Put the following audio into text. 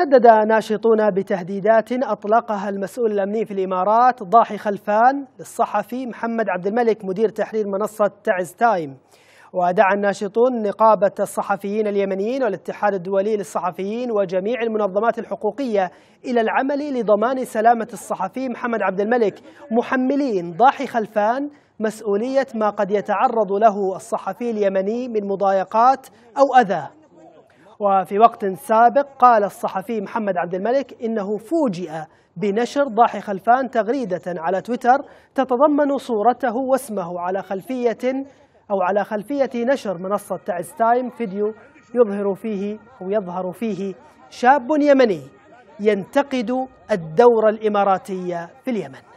ندد ناشطون بتهديدات أطلقها المسؤول الأمني في الإمارات ضاحي خلفان للصحفي محمد عبد الملك مدير تحرير منصة تعز تايم ودعا الناشطون نقابة الصحفيين اليمنيين والاتحاد الدولي للصحفيين وجميع المنظمات الحقوقية إلى العمل لضمان سلامة الصحفي محمد عبد الملك محملين ضاحي خلفان مسؤولية ما قد يتعرض له الصحفي اليمني من مضايقات أو أذى وفي وقت سابق قال الصحفي محمد عبد الملك إنه فوجئ بنشر ضاحي خلفان تغريدة على تويتر تتضمن صورته واسمه على خلفية أو على خلفية نشر منصة تعز تايم فيديو يظهر فيه أو يظهر فيه شاب يمني ينتقد الدور الإماراتي في اليمن